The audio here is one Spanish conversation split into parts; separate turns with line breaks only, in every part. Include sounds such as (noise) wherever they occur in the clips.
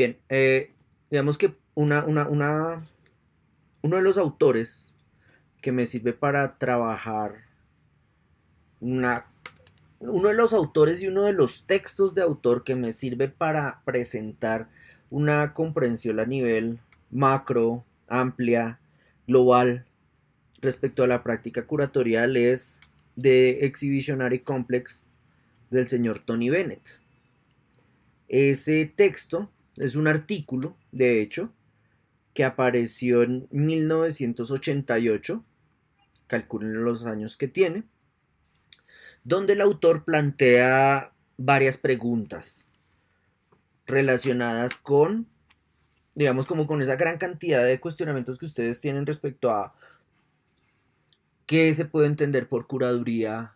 Bien, eh, digamos que uno de los autores que me sirve para trabajar una, uno de los autores y uno de los textos de autor que me sirve para presentar una comprensión a nivel macro, amplia, global respecto a la práctica curatorial es de Exhibitionary Complex del señor Tony Bennett. Ese texto es un artículo, de hecho, que apareció en 1988, calculen los años que tiene, donde el autor plantea varias preguntas relacionadas con, digamos, como con esa gran cantidad de cuestionamientos que ustedes tienen respecto a qué se puede entender por curaduría,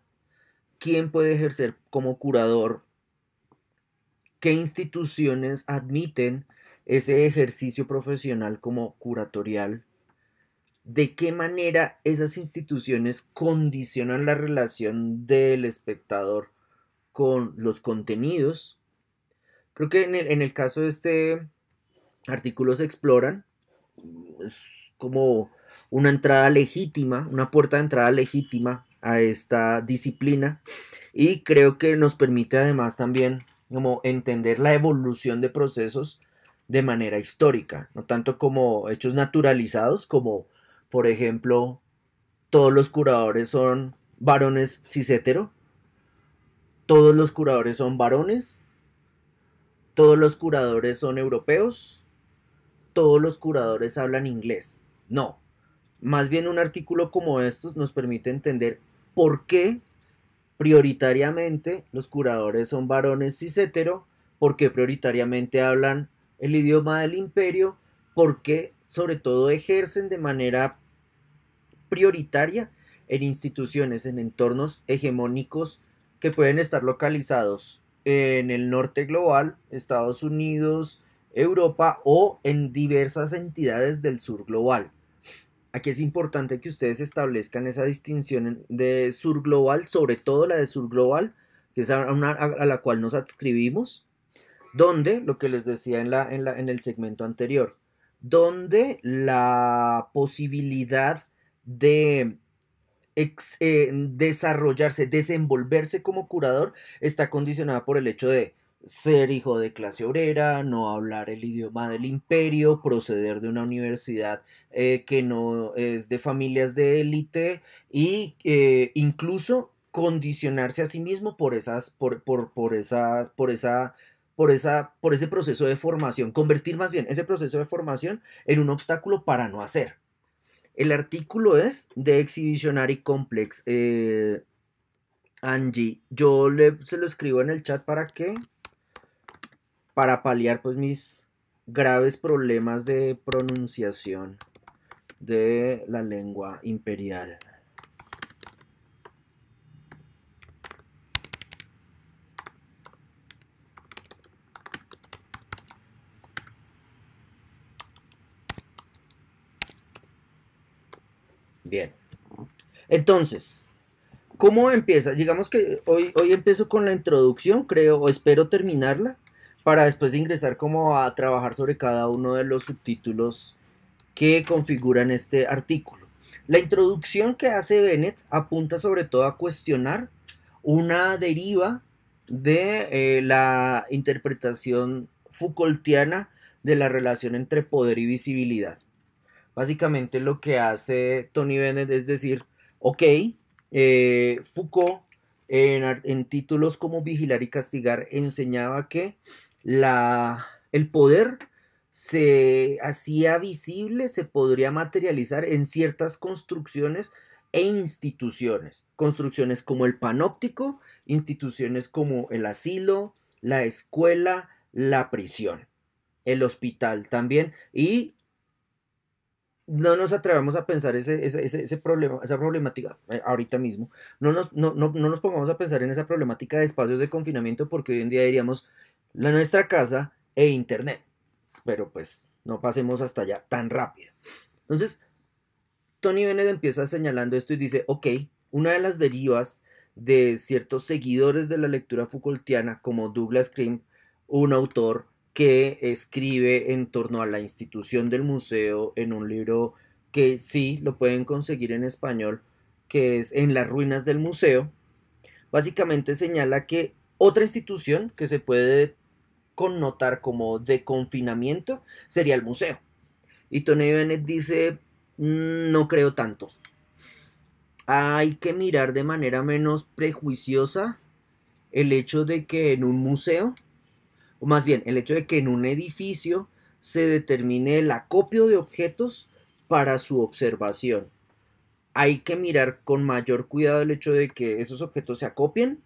quién puede ejercer como curador ¿Qué instituciones admiten ese ejercicio profesional como curatorial? ¿De qué manera esas instituciones condicionan la relación del espectador con los contenidos? Creo que en el, caso de este artículo se exploran pues, como una entrada legítima, una puerta de entrada legítima a esta disciplina y creo que nos permite además también como entender la evolución de procesos de manera histórica, no tanto como hechos naturalizados, como por ejemplo todos los curadores son varones cisétero, todos los curadores son varones, todos los curadores son europeos, todos los curadores hablan inglés. No, más bien un artículo como estos nos permite entender por qué prioritariamente los curadores son varones cis porque prioritariamente hablan el idioma del imperio, porque sobre todo ejercen de manera prioritaria en instituciones, en entornos hegemónicos que pueden estar localizados en el norte global, Estados Unidos, Europa o en diversas entidades del sur global. Aquí es importante que ustedes establezcan esa distinción de sur global, sobre todo la de sur global, que es a, la cual nos adscribimos, donde, lo que les decía en, el segmento anterior, donde la posibilidad de eh, desarrollarse, desenvolverse como curador, está condicionada por el hecho de ser hijo de clase obrera, no hablar el idioma del imperio, proceder de una universidad eh, que no es de familias de élite y eh, incluso condicionarse a sí mismo por esas, por, por, por esas, por esa por, esa, por ese proceso de formación, convertir más bien ese proceso de formación en un obstáculo para no hacer. El artículo es de Exhibitionary Complex. Eh, Angie, yo se lo escribo en el chat para que para paliar pues mis graves problemas de pronunciación de la lengua imperial. Bien. Entonces, ¿cómo empieza? Digamos que hoy, hoy empiezo con la introducción, creo, o espero terminarla para después ingresar como a trabajar sobre cada uno de los subtítulos que configuran este artículo. La introducción que hace Bennett apunta sobre todo a cuestionar una deriva de eh, la interpretación Foucaultiana de la relación entre poder y visibilidad. Básicamente lo que hace Tony Bennett es decir, ok, eh, Foucault en, títulos como Vigilar y Castigar enseñaba que la, el poder se hacía visible, se podría materializar en ciertas construcciones e instituciones. Construcciones como el panóptico, instituciones como el asilo, la escuela, la prisión, el hospital también. Y no nos atrevemos a pensar ese, problema, esa problemática eh, ahorita mismo. No nos, no, no, no nos pongamos a pensar en esa problemática de espacios de confinamiento porque hoy en día diríamos, la nuestra casa e internet. Pero pues no pasemos hasta allá tan rápido. Entonces, Tony Bennett empieza señalando esto y dice, ok, una de las derivas de ciertos seguidores de la lectura Foucaultiana, como Douglas Crimp, un autor que escribe en torno a la institución del museo en un libro que sí lo pueden conseguir en español, que es En las ruinas del museo, básicamente señala que otra institución que se puede connotar como de confinamiento sería el museo. Y Tony Bennett dice, mm, no creo tanto. Hay que mirar de manera menos prejuiciosa el hecho de que en un museo, o más bien el hecho de que en un edificio se determine el acopio de objetos para su observación. Hay que mirar con mayor cuidado el hecho de que esos objetos se acopien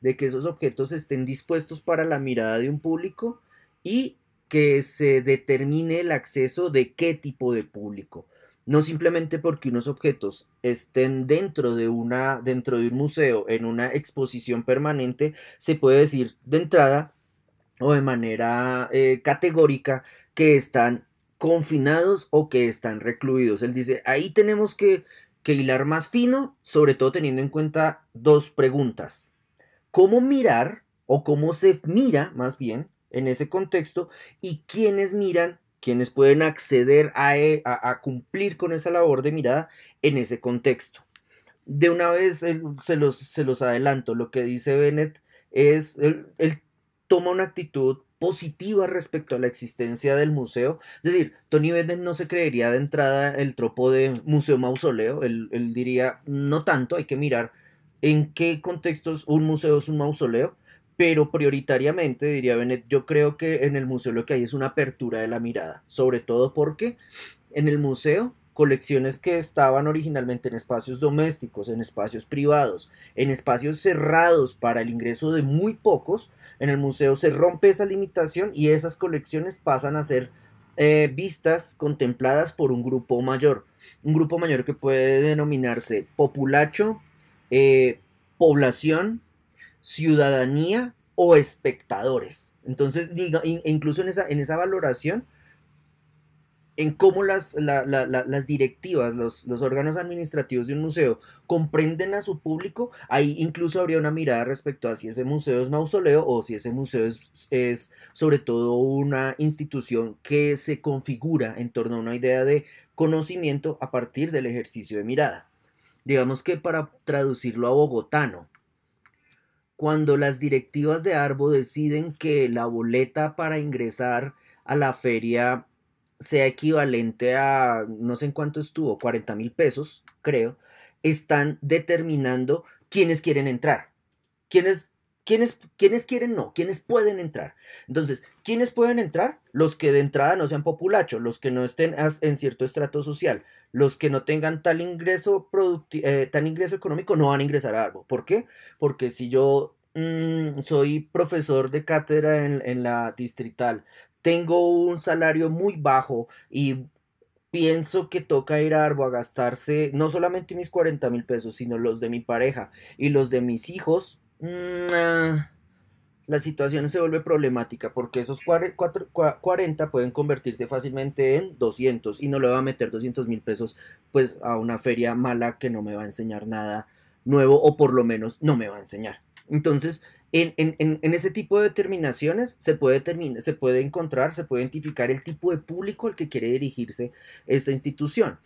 de que esos objetos estén dispuestos para la mirada de un público y que se determine el acceso de qué tipo de público. No simplemente porque unos objetos estén dentro de, una, dentro de un museo, en una exposición permanente, se puede decir de entrada o de manera eh, categórica que están confinados o que están recluidos. Él dice, ahí tenemos que hilar más fino, sobre todo teniendo en cuenta dos preguntas cómo mirar o cómo se mira más bien en ese contexto y quiénes miran, quienes pueden acceder e, a, cumplir con esa labor de mirada en ese contexto. De una vez se los, adelanto, lo que dice Bennett es, él, toma una actitud positiva respecto a la existencia del museo. Es decir, Tony Bennett no se creería de entrada el tropo de museo mausoleo, él diría, no tanto, hay que mirar en qué contextos un museo es un mausoleo, pero prioritariamente, diría Benet, yo creo que en el museo lo que hay es una apertura de la mirada, sobre todo porque en el museo colecciones que estaban originalmente en espacios domésticos, en espacios privados, en espacios cerrados para el ingreso de muy pocos, en el museo se rompe esa limitación y esas colecciones pasan a ser eh, vistas, contempladas por un grupo mayor, un grupo mayor que puede denominarse populacho, eh, población, ciudadanía o espectadores. Entonces, diga, incluso en esa, en esa valoración, en cómo las, directivas, los, órganos administrativos de un museo comprenden a su público, ahí incluso habría una mirada respecto a si ese museo es mausoleo o si ese museo es sobre todo una institución que se configura en torno a una idea de conocimiento a partir del ejercicio de mirada digamos que para traducirlo a bogotano, cuando las directivas de Arbo deciden que la boleta para ingresar a la feria sea equivalente a, no sé en cuánto estuvo, 40 mil pesos, creo, están determinando quiénes quieren entrar, quiénes, quiénes, quiénes quieren no, quiénes pueden entrar. Entonces, ¿quiénes pueden entrar? Los que de entrada no sean populachos, los que no estén en cierto estrato social, los que no tengan tal ingreso, eh, ingreso económico no van a ingresar a Arbo. ¿Por qué? Porque si yo mm, soy profesor de cátedra en, la distrital, tengo un salario muy bajo y pienso que toca ir a Arbo a gastarse no solamente mis 40 mil pesos, sino los de mi pareja y los de mis hijos. Mm, ah, la situación se vuelve problemática porque esos 40 pueden convertirse fácilmente en 200 y no le va a meter 200 mil pesos pues a una feria mala que no me va a enseñar nada nuevo o por lo menos no me va a enseñar. Entonces, en, ese tipo de determinaciones se puede, determinar, se puede encontrar, se puede identificar el tipo de público al que quiere dirigirse esta institución.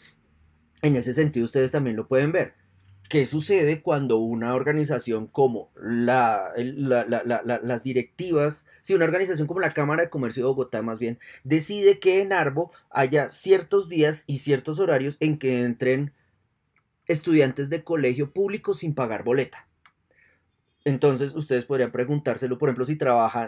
En ese sentido, ustedes también lo pueden ver. ¿Qué sucede cuando una organización como la, las directivas, si una organización como la Cámara de Comercio de Bogotá más bien, decide que en Arbo haya ciertos días y ciertos horarios en que entren estudiantes de colegio público sin pagar boleta? Entonces ustedes podrían preguntárselo, por ejemplo, si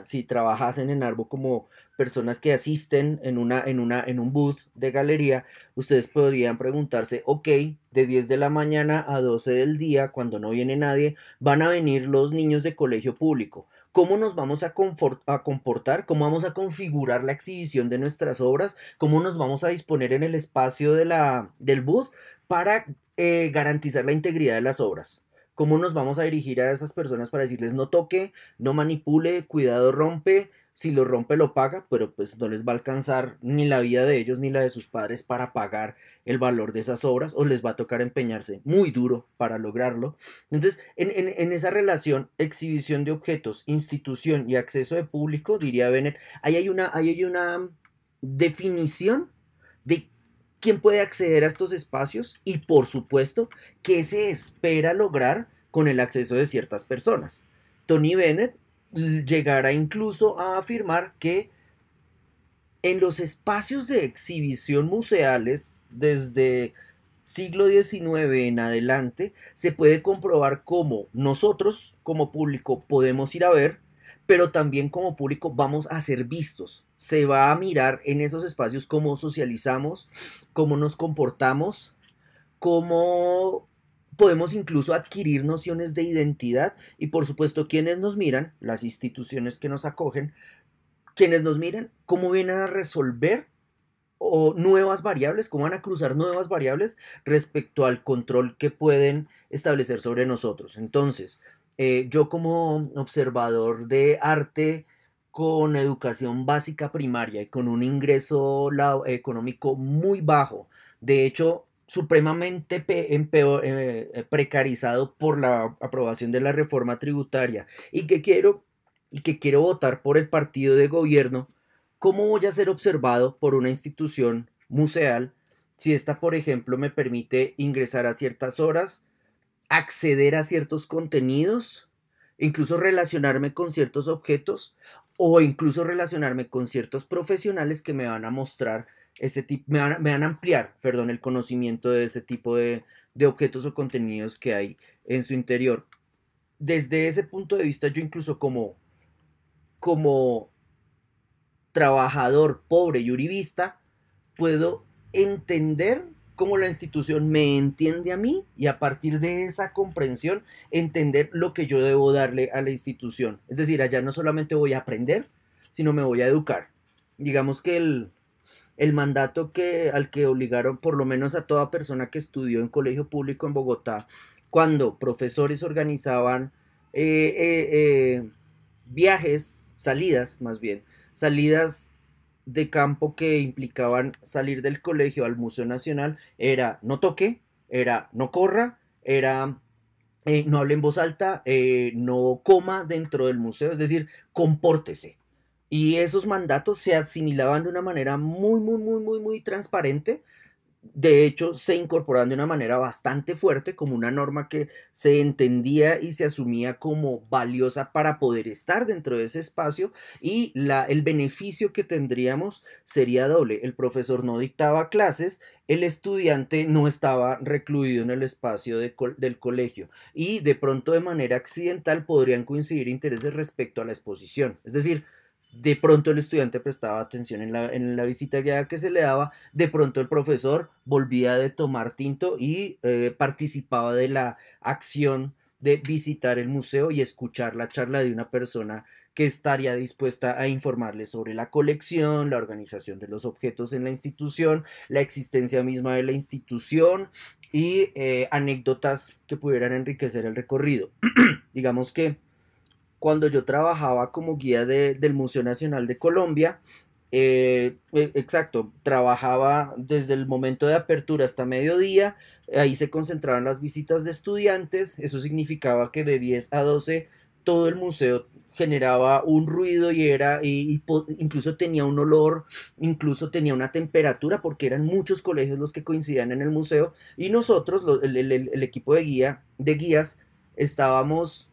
si trabajasen en Arbo como personas que asisten en una, en una, en un booth de galería, ustedes podrían preguntarse, ok, de 10 de la mañana a 12 del día, cuando no viene nadie, van a venir los niños de colegio público. ¿Cómo nos vamos a, comportar? ¿Cómo vamos a configurar la exhibición de nuestras obras? ¿Cómo nos vamos a disponer en el espacio del booth para eh, garantizar la integridad de las obras? ¿Cómo nos vamos a dirigir a esas personas para decirles no toque, no manipule, cuidado rompe? Si lo rompe lo paga, pero pues no les va a alcanzar ni la vida de ellos ni la de sus padres para pagar el valor de esas obras o les va a tocar empeñarse muy duro para lograrlo. Entonces, en, esa relación, exhibición de objetos, institución y acceso de público, diría Bennett, ahí hay una, ahí hay una definición quién puede acceder a estos espacios y, por supuesto, qué se espera lograr con el acceso de ciertas personas. Tony Bennett llegará incluso a afirmar que en los espacios de exhibición museales, desde siglo XIX en adelante, se puede comprobar cómo nosotros como público podemos ir a ver, pero también como público vamos a ser vistos, se va a mirar en esos espacios cómo socializamos, cómo nos comportamos, cómo podemos incluso adquirir nociones de identidad y por supuesto quienes nos miran, las instituciones que nos acogen, quienes nos miran, cómo vienen a resolver o nuevas variables, cómo van a cruzar nuevas variables respecto al control que pueden establecer sobre nosotros. Entonces, eh, yo como observador de arte, con educación básica primaria y con un ingreso económico muy bajo, de hecho supremamente eh, eh, precarizado por la aprobación de la reforma tributaria y que quiero y que quiero votar por el partido de gobierno, ¿cómo voy a ser observado por una institución museal si esta, por ejemplo, me permite ingresar a ciertas horas, acceder a ciertos contenidos, incluso relacionarme con ciertos objetos, o incluso relacionarme con ciertos profesionales que me van a mostrar ese tipo, me van, a ampliar, perdón, el conocimiento de ese tipo de, objetos o contenidos que hay en su interior. Desde ese punto de vista, yo incluso como, como trabajador pobre y uribista, puedo entender cómo la institución me entiende a mí y a partir de esa comprensión entender lo que yo debo darle a la institución. Es decir, allá no solamente voy a aprender, sino me voy a educar. Digamos que el, el mandato que, al que obligaron por lo menos a toda persona que estudió en colegio público en Bogotá, cuando profesores organizaban eh, eh, eh, viajes, salidas más bien, salidas de campo que implicaban salir del colegio al Museo Nacional era no toque, era no corra, era eh, no hable en voz alta, eh, no coma dentro del museo, es decir, compórtese. Y esos mandatos se asimilaban de una manera muy, muy, muy, muy, muy transparente de hecho, se incorporan de una manera bastante fuerte como una norma que se entendía y se asumía como valiosa para poder estar dentro de ese espacio y el beneficio que tendríamos sería doble. El profesor no dictaba clases, el estudiante no estaba recluido en el espacio del colegio y de pronto de manera accidental podrían coincidir intereses respecto a la exposición. Es decir, de pronto el estudiante prestaba atención en la, visita guiada que se le daba, de pronto el profesor volvía de tomar tinto y eh, participaba de la acción de visitar el museo y escuchar la charla de una persona que estaría dispuesta a informarle sobre la colección, la organización de los objetos en la institución, la existencia misma de la institución y eh, anécdotas que pudieran enriquecer el recorrido. (clears throat) Digamos que cuando yo trabajaba como guía del Museo Nacional de Colombia. Eh, eh, exacto, trabajaba desde el momento de apertura hasta mediodía, ahí se concentraban las visitas de estudiantes, eso significaba que de 10 a 12 todo el museo generaba un ruido y era y, incluso tenía un olor, incluso tenía una temperatura porque eran muchos colegios los que coincidían en el museo y nosotros el, el, equipo de guía de guías estábamos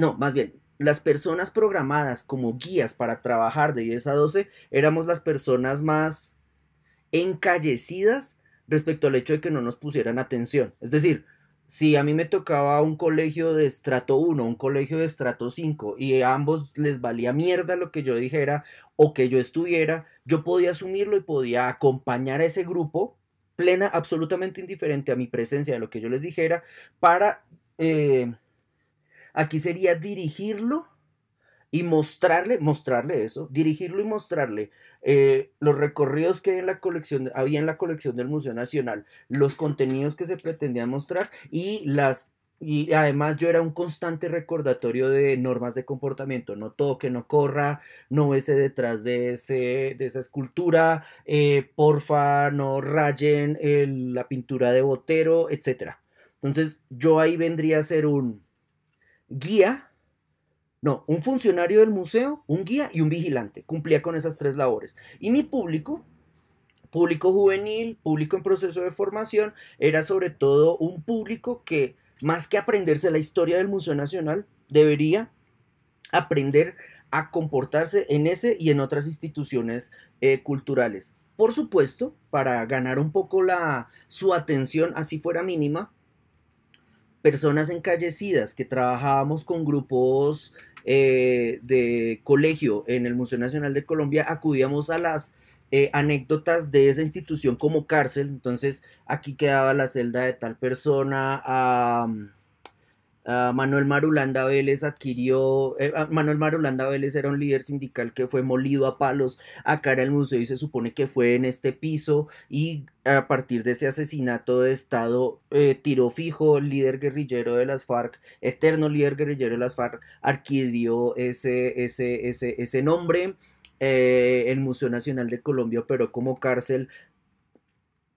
no, más bien, las personas programadas como guías para trabajar de 10 a 12 éramos las personas más encallecidas respecto al hecho de que no nos pusieran atención. Es decir, si a mí me tocaba un colegio de estrato 1, un colegio de estrato 5, y a ambos les valía mierda lo que yo dijera o que yo estuviera, yo podía asumirlo y podía acompañar a ese grupo plena, absolutamente indiferente a mi presencia, a lo que yo les dijera, para eh, Aquí sería dirigirlo y mostrarle, mostrarle eso, dirigirlo y mostrarle eh, los recorridos que en la colección, había en la colección del Museo Nacional, los contenidos que se pretendía mostrar y las y además yo era un constante recordatorio de normas de comportamiento, no toque, no corra, no bese detrás de, ese, de esa escultura, eh, porfa, no rayen eh, la pintura de Botero, etc. Entonces yo ahí vendría a ser un guía, no, un funcionario del museo, un guía y un vigilante. Cumplía con esas tres labores. Y mi público, público juvenil, público en proceso de formación, era sobre todo un público que, más que aprenderse la historia del Museo Nacional, debería aprender a comportarse en ese y en otras instituciones eh, culturales. Por supuesto, para ganar un poco la, su atención, así fuera mínima, personas encallecidas que trabajábamos con grupos eh, de colegio en el Museo Nacional de Colombia, acudíamos a las eh, anécdotas de esa institución como cárcel. Entonces, aquí quedaba la celda de tal persona. Ah, Manuel Marulanda Vélez adquirió, eh, ah, Manuel Marulanda Vélez era un líder sindical que fue molido a palos a cara al museo y se supone que fue en este piso y a partir de ese asesinato de Estado tiro eh, tiró fijo, líder guerrillero de las FARC, eterno líder guerrillero de las FARC, adquirió ese, ese, ese, ese nombre. Eh, el Museo Nacional de Colombia operó como cárcel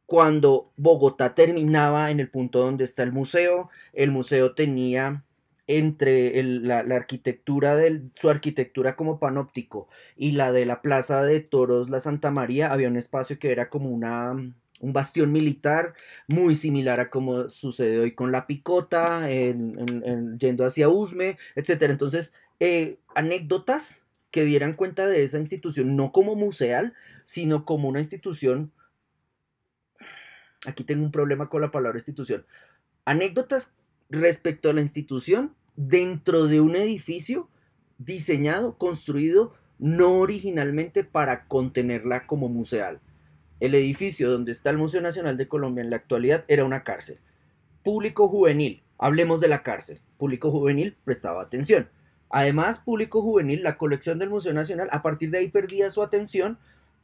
cuando Bogotá terminaba en el punto donde está el museo, el museo tenía entre la, arquitectura de su arquitectura como panóptico y la de la plaza de toros la Santa María había un espacio que era como una un bastión militar muy similar a como sucede hoy con la picota yendo hacia Usme etcétera entonces eh, anécdotas que dieran cuenta de esa institución no como museal sino como una institución Aquí tengo un problema con la palabra institución. Anécdotas respecto a la institución dentro de un edificio diseñado, construido no originalmente para contenerla como museal. El edificio donde está el Museo Nacional de Colombia en la actualidad era una cárcel. Público juvenil, hablemos de la cárcel. Público juvenil prestaba atención. Además, público juvenil, la colección del Museo Nacional, a partir de ahí perdía su atención,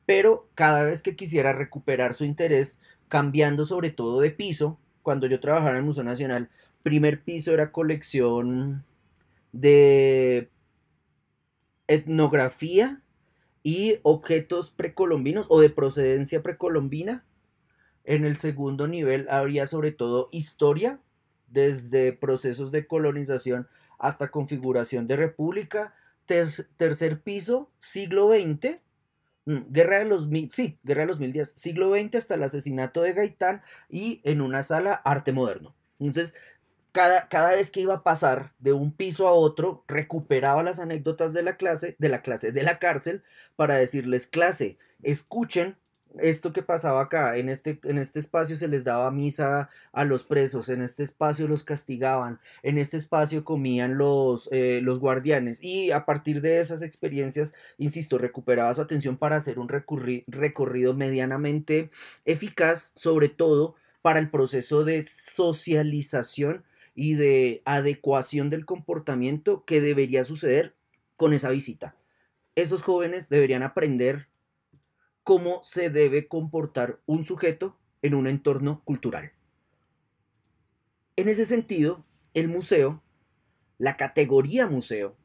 pero cada vez que quisiera recuperar su interés cambiando sobre todo de piso. Cuando yo trabajaba en el Museo Nacional, primer piso era colección de etnografía y objetos precolombinos o de procedencia precolombina. En el segundo nivel habría sobre todo historia, desde procesos de colonización hasta configuración de república. tercer piso, siglo XX, Mm, Guerra de los mil, sí, Guerra de los mil días, siglo XX hasta el asesinato de Gaitán y en una sala arte moderno. Entonces, cada, cada, vez que iba a pasar de un piso a otro, recuperaba las anécdotas de la clase, de la clase, de la cárcel, para decirles, clase, escuchen esto que pasaba acá, en este, en este espacio se les daba misa a los presos, en este espacio los castigaban, en este espacio comían los, eh, los guardianes y a partir de esas experiencias, insisto, recuperaba su atención para hacer un recorrido medianamente eficaz, sobre todo para el proceso de socialización y de adecuación del comportamiento que debería suceder con esa visita. Esos jóvenes deberían aprender cómo se debe comportar un sujeto en un entorno cultural. En ese sentido, el museo, la categoría museo,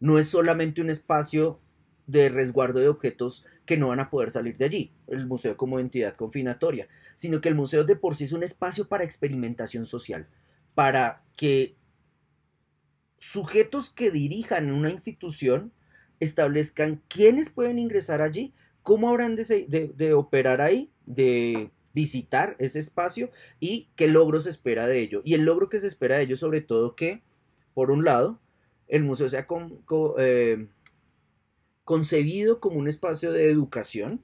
no es solamente un espacio de resguardo de objetos que no van a poder salir de allí, el museo como entidad confinatoria, sino que el museo de por sí es un espacio para experimentación social, para que sujetos que dirijan una institución establezcan quiénes pueden ingresar allí cómo habrán de, operar ahí, de visitar ese espacio y qué logro se espera de ello. Y el logro que se espera de ello, sobre todo que, por un lado, el museo sea eh, concebido como un espacio de educación.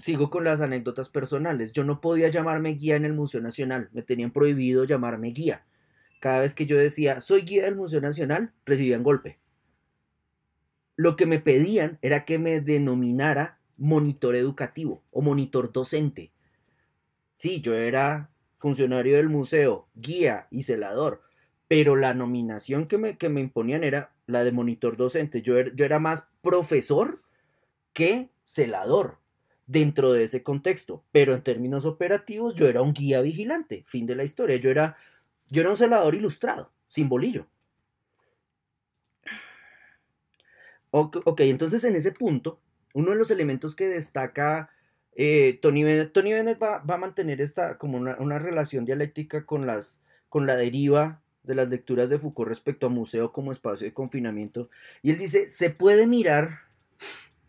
Sigo con las anécdotas personales. Yo no podía llamarme guía en el Museo Nacional. Me tenían prohibido llamarme guía. Cada vez que yo decía, soy guía del Museo Nacional, recibían golpe lo que me pedían era que me denominara monitor educativo o monitor docente. Sí, yo era funcionario del museo, guía y celador, pero la nominación que me, que me imponían era la de monitor docente. Yo, er, yo era más profesor que celador dentro de ese contexto, pero en términos operativos yo era un guía vigilante, fin de la historia, yo era, yo era un celador ilustrado, sin bolillo. Ok, entonces en ese punto, uno de los elementos que destaca eh, Tony Bennett, Tony Bennett va, a mantener esta como una, relación dialéctica con, las, con la deriva de las lecturas de Foucault respecto a museo como espacio de confinamiento. Y él dice, se puede mirar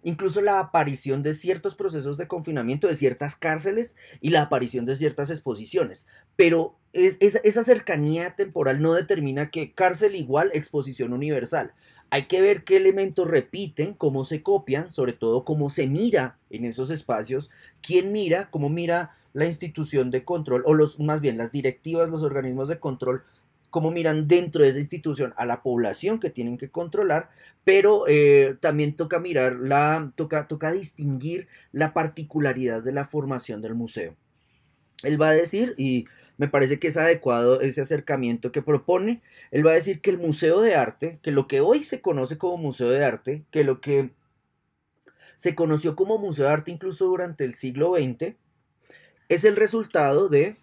incluso la aparición de ciertos procesos de confinamiento, de ciertas cárceles y la aparición de ciertas exposiciones. Pero esa cercanía temporal no determina que cárcel igual exposición universal. Hay que ver qué elementos repiten, cómo se copian, sobre todo cómo se mira en esos espacios, quién mira, cómo mira la institución de control, o los, más bien las directivas, los organismos de control, cómo miran dentro de esa institución a la población que tienen que controlar, pero eh, también toca mirar la, toca, toca distinguir la particularidad de la formación del museo. Él va a decir, y me parece que es adecuado ese acercamiento que propone. Él va a decir que el museo de arte, que lo que hoy se conoce como museo de arte, que lo que se conoció como museo de arte incluso durante el siglo XX, es el resultado de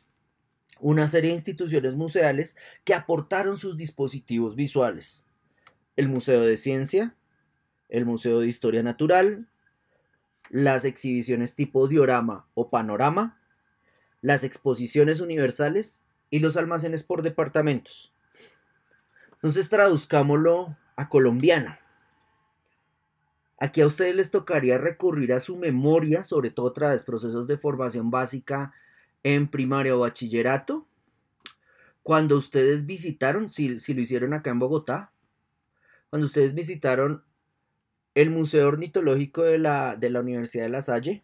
una serie de instituciones museales que aportaron sus dispositivos visuales. El Museo de Ciencia, el Museo de Historia Natural, las exhibiciones tipo diorama o panorama, las exposiciones universales y los almacenes por departamentos. Entonces traduzcámoslo a colombiana. Aquí a ustedes les tocaría recurrir a su memoria, sobre todo de procesos de formación básica en primaria o bachillerato, cuando ustedes visitaron, si, lo hicieron acá en Bogotá, cuando ustedes visitaron el Museo Ornitológico de la Universidad de La Salle,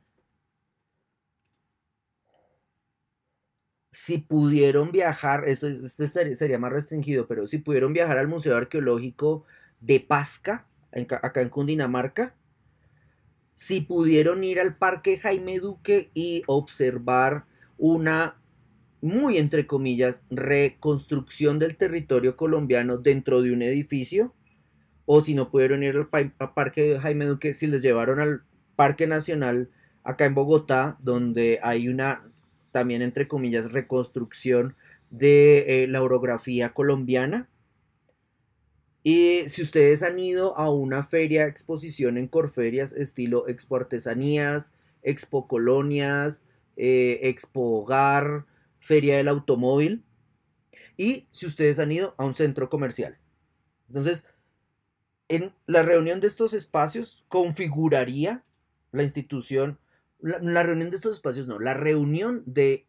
si pudieron viajar, eso este sería más restringido, pero si pudieron viajar al Museo Arqueológico de Pasca, acá en Cundinamarca, si pudieron ir al Parque Jaime Duque y observar una muy entre comillas reconstrucción del territorio colombiano dentro de un edificio, o si no pudieron ir al Parque Jaime Duque, si les llevaron al Parque Nacional acá en Bogotá, donde hay una también entre comillas reconstrucción de eh, la orografía colombiana. Y si ustedes han ido a una feria, exposición en Corferias, estilo Expo Artesanías, Expo Colonias, eh, Expo Hogar, Feria del Automóvil, y si ustedes han ido a un centro comercial. Entonces, en la reunión de estos espacios configuraría la institución la, reunión de estos espacios no, la reunión de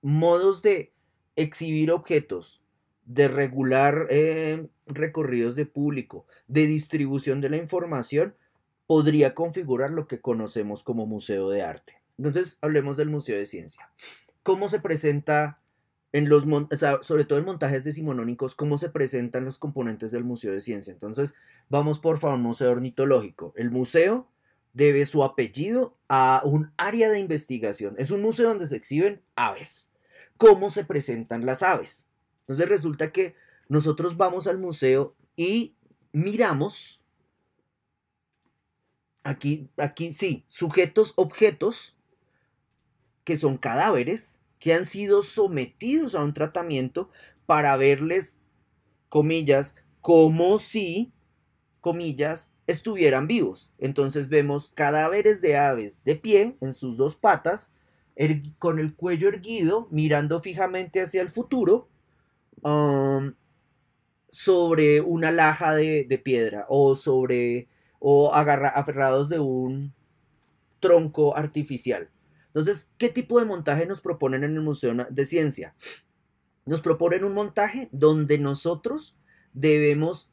modos de exhibir objetos, de regular eh, recorridos de público, de distribución de la información, podría configurar lo que conocemos como museo de arte. Entonces, hablemos del museo de ciencia. ¿Cómo se presenta en los, sobre todo en montajes decimonónicos, cómo se presentan los componentes del museo de ciencia? Entonces, vamos por favor, museo ornitológico. El museo debe su apellido a un área de investigación. Es un museo donde se exhiben aves. ¿Cómo se presentan las aves? Entonces resulta que nosotros vamos al museo y miramos. Aquí, aquí sí, sujetos, objetos, que son cadáveres, que han sido sometidos a un tratamiento para verles, comillas, como si, comillas, estuvieran vivos. Entonces vemos cadáveres de aves de pie en sus dos patas, er-, con el cuello erguido, mirando fijamente hacia el futuro, um, sobre una laja de, piedra o sobre o agarra, aferrados de un tronco artificial. Entonces, ¿qué tipo de montaje nos proponen en el Museo de Ciencia? Nos proponen un montaje donde nosotros debemos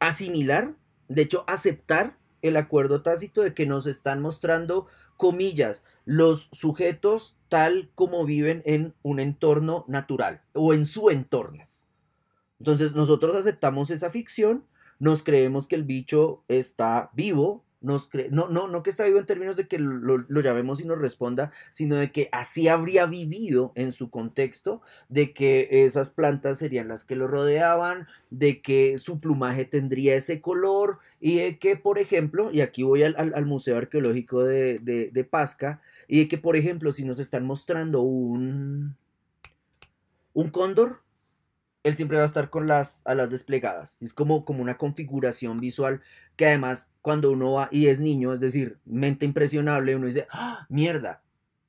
asimilar de hecho, aceptar el acuerdo tácito de que nos están mostrando, comillas, los sujetos tal como viven en un entorno natural o en su entorno. Entonces nosotros aceptamos esa ficción, nos creemos que el bicho está vivo, no, no, no que está vivo en términos de que lo, llamemos y nos responda, sino de que así habría vivido en su contexto, de que esas plantas serían las que lo rodeaban, de que su plumaje tendría ese color y de que, por ejemplo, y aquí voy al, Museo Arqueológico de, Pasca, y de que, por ejemplo, si nos están mostrando un, un cóndor, él siempre va a estar con las alas desplegadas. Es como, como una configuración visual que además cuando uno va y es niño, es decir, mente impresionable, uno dice, ¡Ah, mierda.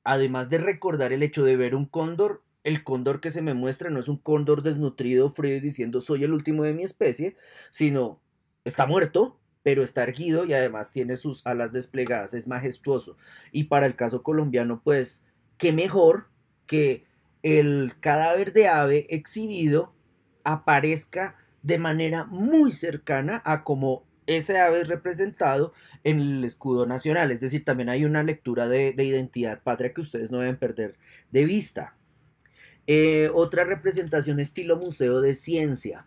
Además de recordar el hecho de ver un cóndor, el cóndor que se me muestra no es un cóndor desnutrido, frío y diciendo soy el último de mi especie, sino está muerto, pero está erguido y además tiene sus alas desplegadas, es majestuoso. Y para el caso colombiano, pues, qué mejor que el cadáver de ave exhibido aparezca de manera muy cercana a como ese ave es representado en el escudo nacional. Es decir, también hay una lectura de, identidad patria que ustedes no deben perder de vista. Eh, otra representación estilo Museo de Ciencia.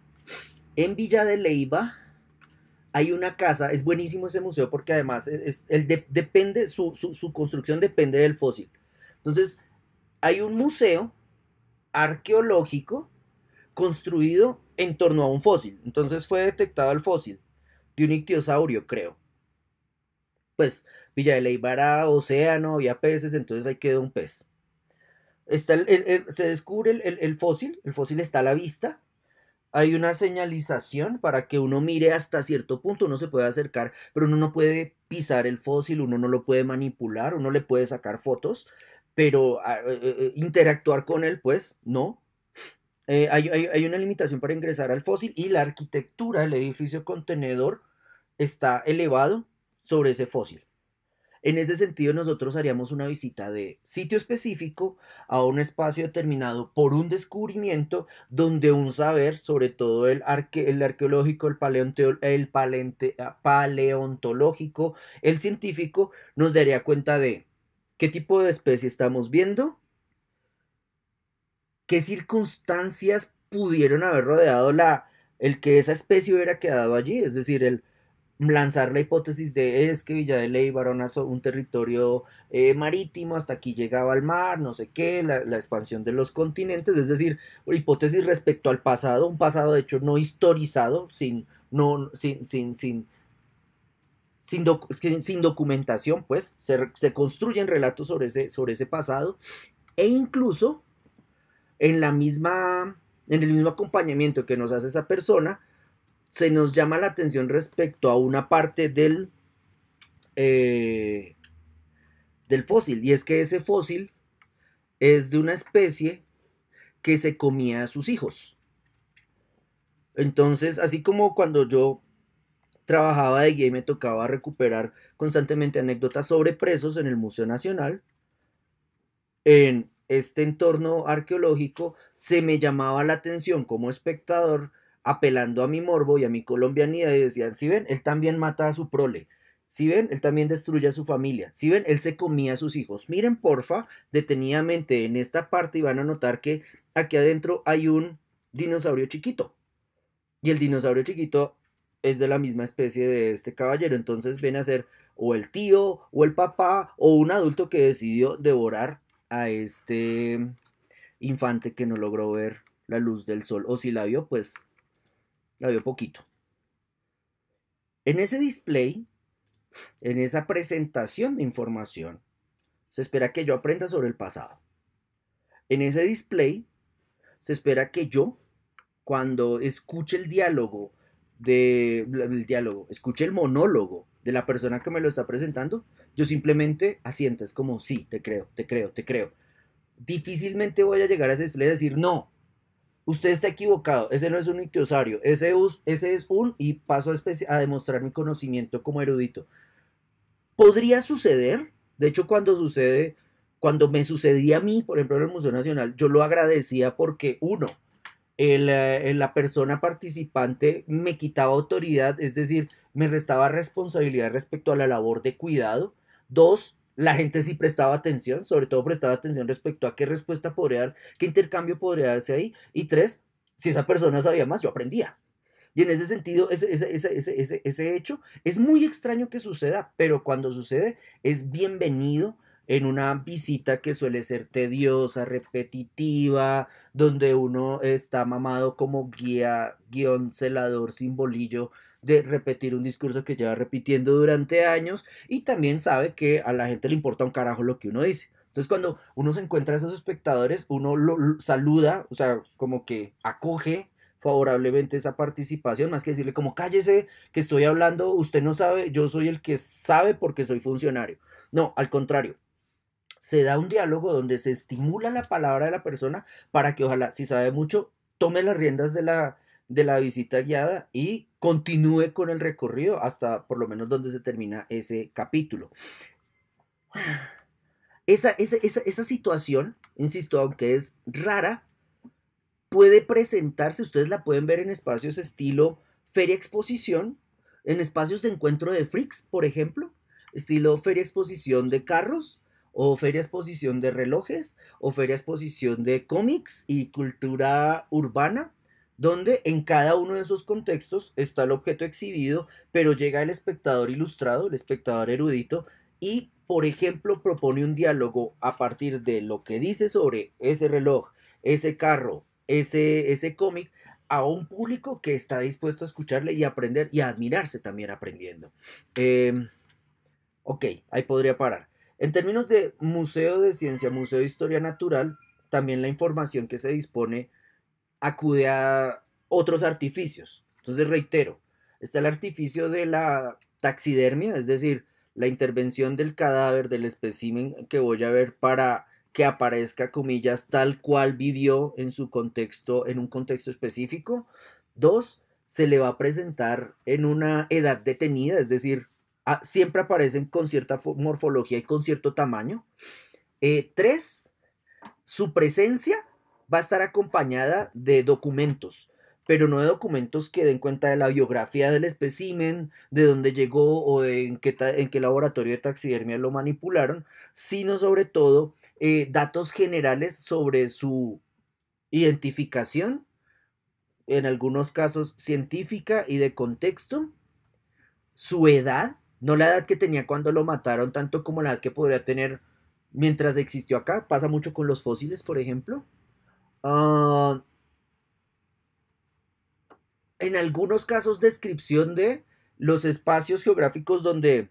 En Villa de Leiva hay una casa, es buenísimo ese museo porque además el depende, su, su construcción depende del fósil. Entonces, hay un museo arqueológico construido en torno a un fósil. Entonces fue detectado el fósil de un ictiosaurio, creo. Pues Villa de Leibara, océano, había peces, entonces ahí quedó un pez. se descubre el, fósil, el fósil está a la vista. Hay una señalización para que uno mire hasta cierto punto, uno se puede acercar, pero uno no puede pisar el fósil, uno no lo puede manipular, uno le puede sacar fotos, pero ah, eh, eh, eh, interactuar con él, pues no, eh, hay, una limitación para ingresar al fósil y la arquitectura el edificio contenedor está elevado sobre ese fósil. En ese sentido, nosotros haríamos una visita de sitio específico a un espacio determinado por un descubrimiento donde un saber, sobre todo el, arqueológico, el, ah, paleontológico, el científico, nos daría cuenta de qué tipo de especie estamos viendo, circunstancias pudieron haber rodeado la, el que esa especie hubiera quedado allí, es decir, el lanzar la hipótesis de es que Villa de Ley son un territorio eh, marítimo, hasta aquí llegaba al mar, no sé qué, la, expansión de los continentes, es decir, hipótesis respecto al pasado, un pasado de hecho no historizado, sin, sin, sin, sin, documentación, pues, se, construyen relatos sobre ese pasado, e incluso en la misma, en el mismo acompañamiento que nos hace esa persona, se nos llama la atención respecto a una parte del, eh, del fósil, y es que ese fósil es de una especie que se comía a sus hijos. Entonces, así como cuando yo trabajaba de guía y me tocaba recuperar constantemente anécdotas sobre presos en el Museo Nacional, en este entorno arqueológico, se me llamaba la atención como espectador, apelando a mi morbo y a mi colombianidad, y decían, si ven, él también mata a su prole, si ven, él también destruye a su familia, si ven, él se comía a sus hijos. Miren, porfa, detenidamente en esta parte y van a notar que aquí adentro hay un dinosaurio chiquito. Y el dinosaurio chiquito es de la misma especie de este caballero, entonces ven a ser o el tío, o el papá, o un adulto que decidió devorar a este infante que no logró ver la luz del sol, o si la vio, pues la vio poquito. En ese display, en esa presentación de información, se espera que yo aprenda sobre el pasado. En ese display, se espera que yo, cuando escuche el diálogo, de, el diálogo, escuche el monólogo de la persona que me lo está presentando, yo simplemente asiento, es como, sí, te creo, te creo, te creo. Difícilmente voy a llegar a ese display y decir, no, usted está equivocado, ese no es un ictiosario, ese, ese es un, y paso a, a demostrar mi conocimiento como erudito. Podría suceder, de hecho cuando sucede, cuando me sucedía a mí, por ejemplo, en el Museo Nacional, yo lo agradecía porque uno, el, eh, la persona participante me quitaba autoridad, es decir, me restaba responsabilidad respecto a la labor de cuidado. Dos, la gente sí prestaba atención, sobre todo prestaba atención respecto a qué respuesta podría darse, qué intercambio podría darse ahí. Y tres, si esa persona sabía más, yo aprendía. Y en ese sentido, ese, hecho es muy extraño que suceda, pero cuando sucede es bienvenido en una visita que suele ser tediosa, repetitiva, donde uno está mamado como guía, guión, celador, sin bolillo de repetir un discurso que lleva repitiendo durante años y también sabe que a la gente le importa un carajo lo que uno dice. Entonces cuando uno se encuentra a esos espectadores, uno lo, saluda, o sea, como que acoge favorablemente esa participación, más que decirle como cállese que estoy hablando, usted no sabe, yo soy el que sabe porque soy funcionario. No, al contrario, se da un diálogo donde se estimula la palabra de la persona para que ojalá, si sabe mucho, tome las riendas de la, de la visita guiada y continúe con el recorrido hasta por lo menos donde se termina ese capítulo. Esa, situación, insisto, aunque es rara, puede presentarse, ustedes la pueden ver en espacios estilo feria exposición, en espacios de encuentro de freaks, por ejemplo, estilo feria exposición de carros, o feria exposición de relojes, o feria exposición de cómics y cultura urbana, donde en cada uno de esos contextos está el objeto exhibido, pero llega el espectador ilustrado, el espectador erudito, y, por ejemplo, propone un diálogo a partir de lo que dice sobre ese reloj, ese carro, ese, ese cómic, a un público que está dispuesto a escucharle y a aprender y a admirarse también aprendiendo. Em, ok, ahí podría parar. En términos de museo de ciencia, museo de historia natural, también la información que se dispone acude a otros artificios. Entonces, reitero, está el artificio de la taxidermia, es decir, la intervención del cadáver, del espécimen que voy a ver para que aparezca, comillas, tal cual vivió en su contexto, en un contexto específico. Dos, se le va a presentar en una edad detenida, es decir, siempre aparecen con cierta morfología y con cierto tamaño. Eh, tres, su presencia va a estar acompañada de documentos, pero no de documentos que den cuenta de la biografía del espécimen, de dónde llegó o en, qué en qué laboratorio de taxidermia lo manipularon, sino sobre todo eh, datos generales sobre su identificación, en algunos casos científica y de contexto, su edad, no la edad que tenía cuando lo mataron, tanto como la edad que podría tener mientras existió acá, pasa mucho con los fósiles, por ejemplo, Ah, en algunos casos, descripción de los espacios geográficos donde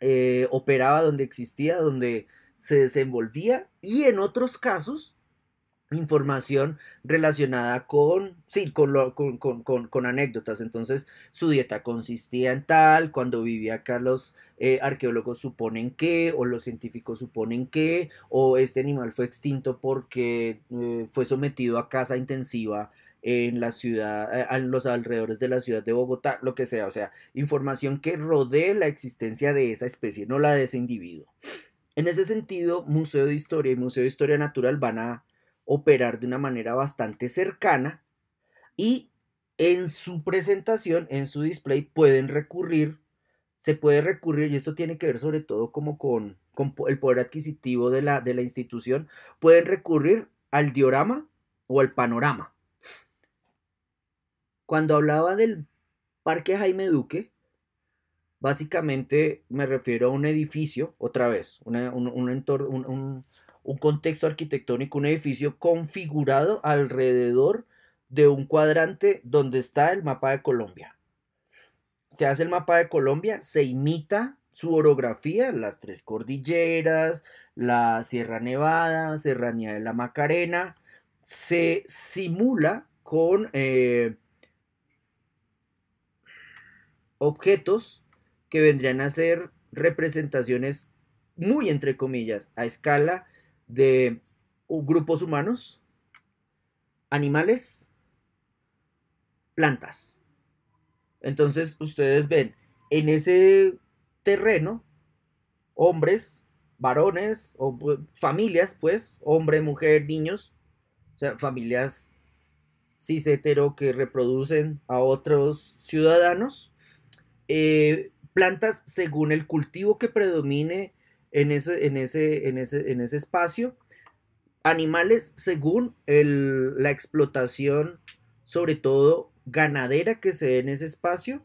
eh, operaba, donde existía, donde se desenvolvía. Y en otros casos, información relacionada con, sí, con, con, con, con, anécdotas. Entonces, su dieta consistía en tal, cuando vivía acá los eh, arqueólogos suponen que, o los científicos suponen que, o este animal fue extinto porque eh, fue sometido a caza intensiva en la ciudad, eh, a los alrededores de la ciudad de Bogotá, lo que sea, o sea, información que rodee la existencia de esa especie, no la de ese individuo. En ese sentido, Museo de Historia y Museo de Historia Natural van a operar de una manera bastante cercana y en su presentación, en su display, pueden recurrir, se puede recurrir, y esto tiene que ver sobre todo como con, el poder adquisitivo de la, de la institución, pueden recurrir al diorama o al panorama. Cuando hablaba del Parque Jaime Duque, básicamente me refiero a un edificio, otra vez, un, entorno, un un contexto arquitectónico, un edificio configurado alrededor de un cuadrante donde está el mapa de Colombia. Se hace el mapa de Colombia, se imita su orografía, las tres cordilleras, la Sierra Nevada, Serranía de la Macarena, se simula con eh, objetos que vendrían a ser representaciones muy entre comillas a escala de grupos humanos, animales, plantas. Entonces ustedes ven en ese terreno hombres, varones o familias, pues, hombre, mujer, niños, o sea, familias cis hetero que reproducen a otros ciudadanos, eh, plantas según el cultivo que predomine en ese, en ese, espacio animales según la explotación, sobre todo ganadera que se dé en ese espacio,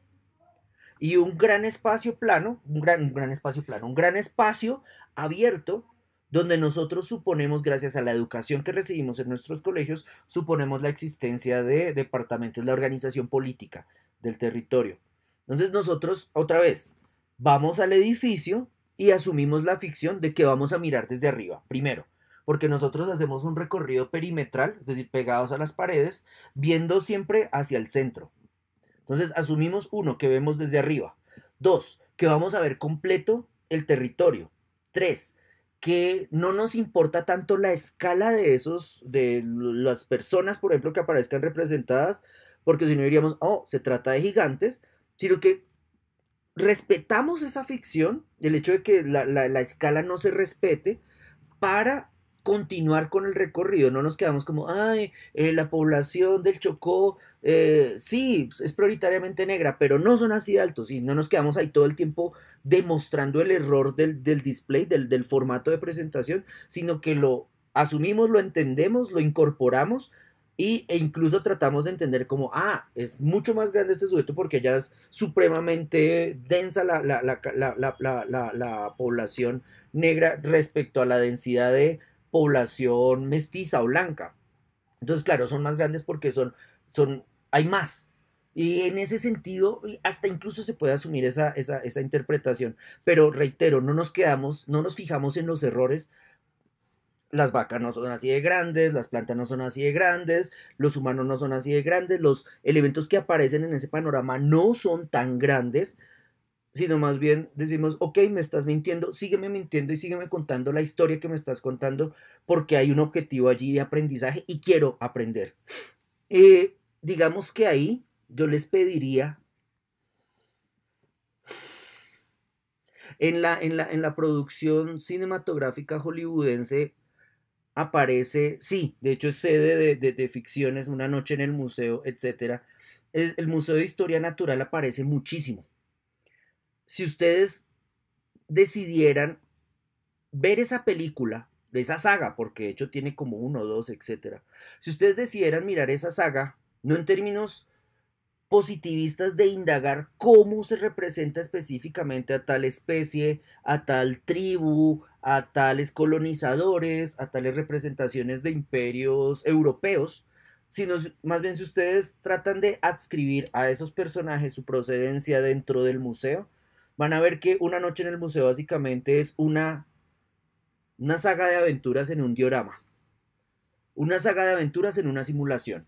y un gran espacio plano, un gran, un gran espacio plano, un gran espacio abierto donde nosotros suponemos, gracias a la educación que recibimos en nuestros colegios, suponemos la existencia de departamentos, la organización política del territorio. Entonces nosotros, otra vez, vamos al edificio y asumimos la ficción de que vamos a mirar desde arriba, primero, porque nosotros hacemos un recorrido perimetral, es decir, pegados a las paredes, viendo siempre hacia el centro. Entonces asumimos uno, que vemos desde arriba. Dos, que vamos a ver completo el territorio. Tres, que no nos importa tanto la escala de esos, de las personas, por ejemplo, que aparezcan representadas, porque si no diríamos, oh, se trata de gigantes, sino que respetamos esa ficción, el hecho de que la, escala no se respete, para continuar con el recorrido, no nos quedamos como, ay, eh, la población del Chocó, eh, sí, es prioritariamente negra, pero no son así altos y no nos quedamos ahí todo el tiempo demostrando el error del, del display, del, del, formato de presentación, sino que lo asumimos, lo entendemos, lo incorporamos y, e incluso tratamos de entender como, ah, es mucho más grande este sujeto porque ya es supremamente densa la, la, la, la población negra respecto a la densidad de población mestiza o blanca. Entonces, claro, son más grandes porque son, son, hay más, y en ese sentido, hasta incluso se puede asumir esa, esa, esa, interpretación. Pero reitero, no nos quedamos, no nos fijamos en los errores, las vacas no son así de grandes, las plantas no son así de grandes, los humanos no son así de grandes, los elementos que aparecen en ese panorama no son tan grandes, sino más bien decimos, ok, me estás mintiendo, sígueme mintiendo y sígueme contando la historia que me estás contando porque hay un objetivo allí de aprendizaje y quiero aprender. Eh, digamos que ahí yo les pediría en, la, en la, producción cinematográfica hollywoodense aparece, sí, de hecho es sede de, ficciones, Una noche en el museo, etc. el Museo de Historia Natural aparece muchísimo. Si ustedes decidieran ver esa película, esa saga, porque de hecho tiene como uno, dos, etc. Si ustedes decidieran mirar esa saga, no en términos positivistas de indagar cómo se representa específicamente a tal especie, a tal tribu, a tales colonizadores, a tales representaciones de imperios europeos, sino más bien si ustedes tratan de adscribir a esos personajes su procedencia dentro del museo, van a ver que una noche en el museo básicamente es una, una saga de aventuras en un diorama, una saga de aventuras en una simulación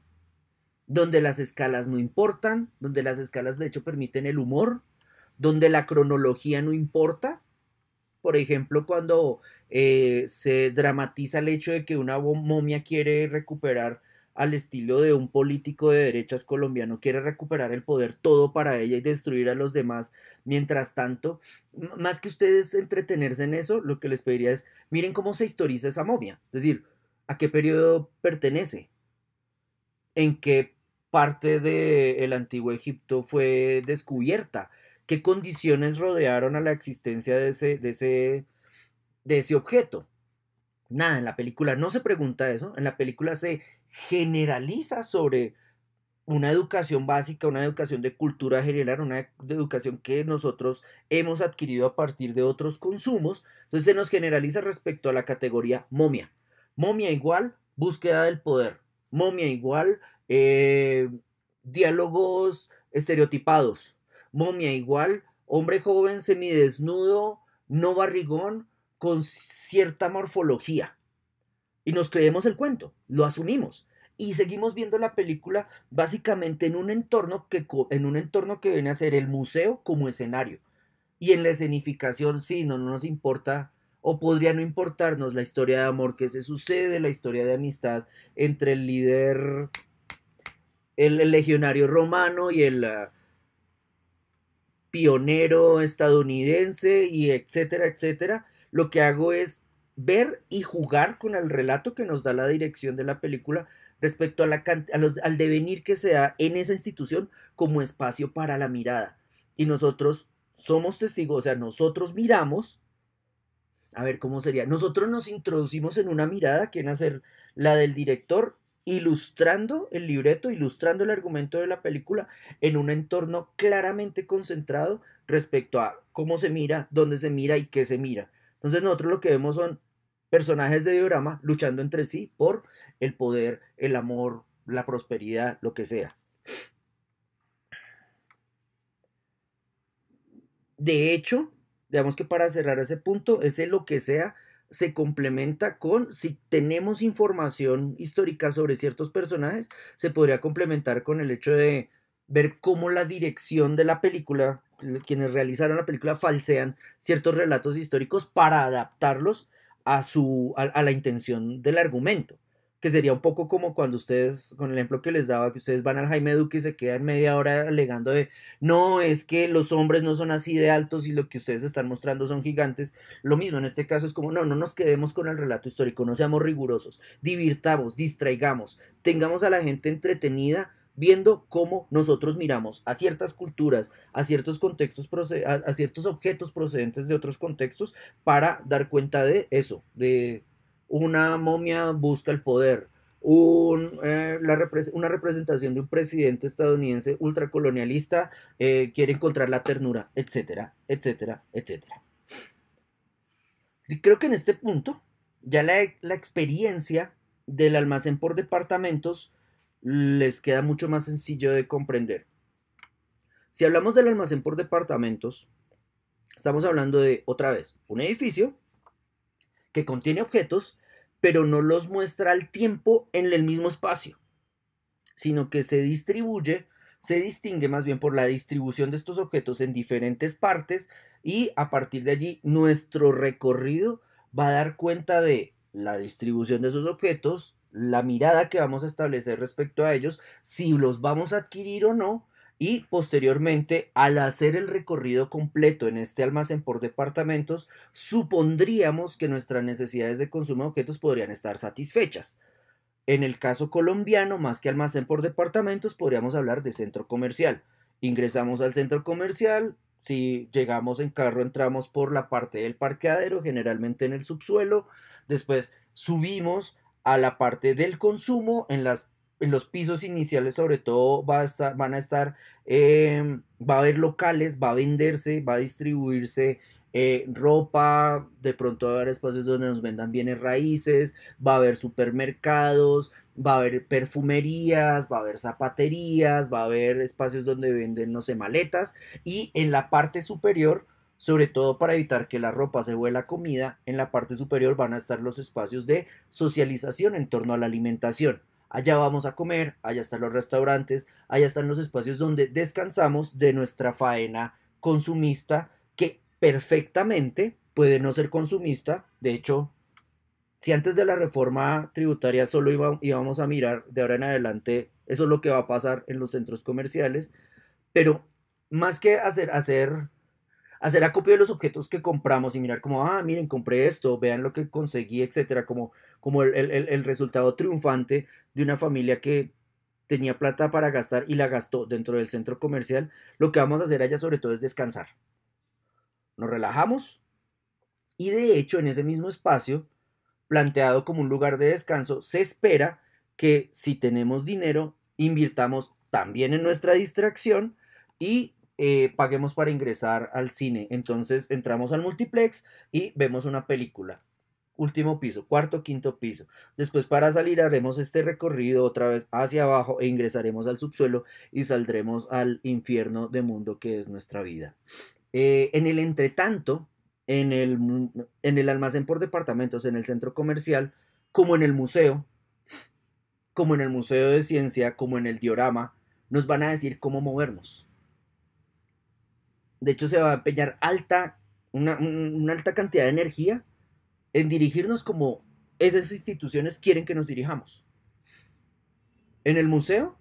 donde las escalas no importan, donde las escalas de hecho permiten el humor, donde la cronología no importa. Por ejemplo, cuando eh, se dramatiza el hecho de que una momia quiere recuperar al estilo de un político de derechas colombiano, quiere recuperar el poder todo para ella y destruir a los demás. Mientras tanto, más que ustedes entretenerse en eso, lo que les pediría es, miren cómo se historiza esa momia, es decir, a qué periodo pertenece, en qué parte del de antiguo Egipto fue descubierta, qué condiciones rodearon a la existencia de ese, ese, de ese objeto. Nada, en la película no se pregunta eso, en la película se generaliza sobre una educación básica, una educación de cultura general, una educación que nosotros hemos adquirido a partir de otros consumos. Entonces se nos generaliza respecto a la categoría momia. Momia igual, búsqueda del poder. Momia igual, eh, diálogos estereotipados. Momia igual, hombre joven, semidesnudo, no barrigón, con cierta morfología. Y nos creemos el cuento, lo asumimos. Y seguimos viendo la película básicamente en un entorno que, en un entorno que viene a ser el museo como escenario. Y en la escenificación, sí, no, no nos importa o podría no importarnos la historia de amor que se sucede, la historia de amistad entre el líder, el, legionario romano y el ah, pionero estadounidense y etcétera, etcétera. Lo que hago es ver y jugar con el relato que nos da la dirección de la película respecto a al devenir que se da en esa institución como espacio para la mirada. Y nosotros somos testigos, o sea, nosotros miramos a ver cómo sería. Nosotros nos introducimos en una mirada que hacer la del director ilustrando el libreto, ilustrando el argumento de la película en un entorno claramente concentrado respecto a cómo se mira, dónde se mira y qué se mira. Entonces nosotros lo que vemos son personajes de diorama luchando entre sí por el poder, el amor, la prosperidad, lo que sea. De hecho, digamos que para cerrar ese punto, ese lo que sea se complementa con, si tenemos información histórica sobre ciertos personajes, se podría complementar con el hecho de ver cómo la dirección de la película, quienes realizaron la película, falsean ciertos relatos históricos para adaptarlos a, su, a la intención del argumento que sería un poco como cuando ustedes, con el ejemplo que les daba, que ustedes van al Jaime Duque y se quedan media hora alegando de, no, es que los hombres no son así de altos y lo que ustedes están mostrando son gigantes. Lo mismo en este caso es como, no, no nos quedemos con el relato histórico, no seamos rigurosos, divirtamos, distraigamos, tengamos a la gente entretenida viendo cómo nosotros miramos a ciertas culturas, a ciertos contextos, a ciertos objetos procedentes de otros contextos para dar cuenta de eso, de una momia busca el poder, eh, una representación de un presidente estadounidense ultracolonialista eh, quiere encontrar la ternura, etcétera, etcétera, etcétera. Y creo que en este punto ya la, la experiencia del almacén por departamentos les queda mucho más sencillo de comprender. Si hablamos del almacén por departamentos, estamos hablando de, otra vez, un edificio que contiene objetos pero no los muestra al tiempo en el mismo espacio, sino que se distribuye, se distingue más bien por la distribución de estos objetos en diferentes partes y a partir de allí nuestro recorrido va a dar cuenta de la distribución de esos objetos, la mirada que vamos a establecer respecto a ellos, si los vamos a adquirir o no, y posteriormente al hacer el recorrido completo en este almacén por departamentos, supondríamos que nuestras necesidades de consumo de objetos podrían estar satisfechas. En el caso colombiano, más que almacén por departamentos, podríamos hablar de centro comercial. Ingresamos al centro comercial, si llegamos en carro, entramos por la parte del parqueadero, generalmente en el subsuelo, después subimos a la parte del consumo en las en los pisos iniciales sobre todo va a estar, van a estar, em, va a haber locales, va a venderse, va a distribuirse eh, ropa, de pronto va a haber espacios donde nos vendan bienes raíces, va a haber supermercados, va a haber perfumerías, va a haber zapaterías, va a haber espacios donde venden, no sé, maletas y en la parte superior sobre todo para evitar que la ropa se vuela comida, en la parte superior van a estar los espacios de socialización en torno a la alimentación. Allá vamos a comer, allá están los restaurantes, allá están los espacios donde descansamos de nuestra faena consumista que perfectamente puede no ser consumista. De hecho, si antes de la reforma tributaria solo íbamos a mirar de ahora en adelante, eso es lo que va a pasar en los centros comerciales, pero más que hacer, hacer hacer acopio de los objetos que compramos y mirar como, ah, miren, compré esto, vean lo que conseguí, etcétera, como, como el, el resultado triunfante de una familia que tenía plata para gastar y la gastó dentro del centro comercial, lo que vamos a hacer allá sobre todo es descansar. Nos relajamos y de hecho en ese mismo espacio, planteado como un lugar de descanso, se espera que si tenemos dinero, invirtamos también en nuestra distracción y eh, paguemos para ingresar al cine. Entonces entramos al multiplex y vemos una película. Último piso, cuarto, quinto piso. Después para salir haremos este recorrido otra vez hacia abajo e ingresaremos al subsuelo y saldremos al infierno de mundo que es nuestra vida. Eh, en el entretanto, en el almacén por departamentos, en el centro comercial, como en el museo, como en el Museo de Ciencia, como en el diorama, nos van a decir cómo movernos de hecho, se va a empeñar alta, una, alta cantidad de energía en dirigirnos como esas instituciones quieren que nos dirijamos. En el museo,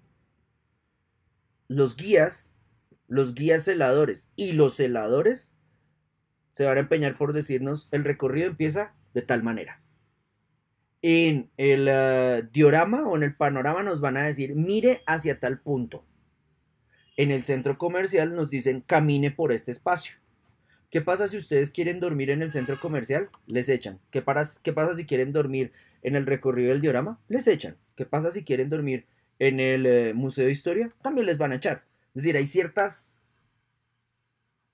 los guías, los guías celadores y los celadores se van a empeñar por decirnos el recorrido empieza de tal manera. En el eh, diorama o en el panorama nos van a decir mire hacia tal punto en el centro comercial nos dicen camine por este espacio. ¿Qué pasa si ustedes quieren dormir en el centro comercial? Les echan. ¿Qué, pasa si quieren dormir en el recorrido del diorama? Les echan. ¿Qué pasa si quieren dormir en el eh, Museo de Historia? También les van a echar. Es decir, hay ciertas,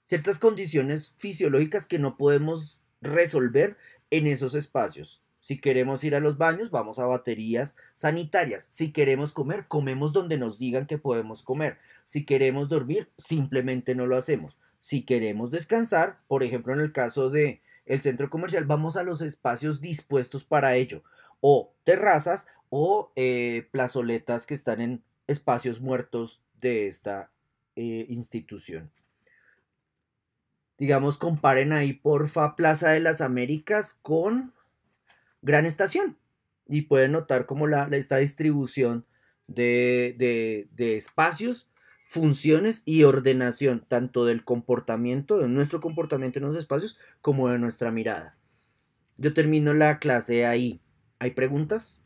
ciertas condiciones fisiológicas que no podemos resolver en esos espacios. Si queremos ir a los baños, vamos a baterías sanitarias. Si queremos comer, comemos donde nos digan que podemos comer. Si queremos dormir, simplemente no lo hacemos. Si queremos descansar, por ejemplo, en el caso de el centro comercial, vamos a los espacios dispuestos para ello, o terrazas o eh, plazoletas que están en espacios muertos de esta eh, institución digamos, comparen ahí, porfa, Plaza de las Américas con gran estación. Y pueden notar cómo la, esta distribución de, de espacios, funciones y ordenación, tanto del comportamiento, de nuestro comportamiento en los espacios, como de nuestra mirada. Yo termino la clase ahí. ¿Hay preguntas?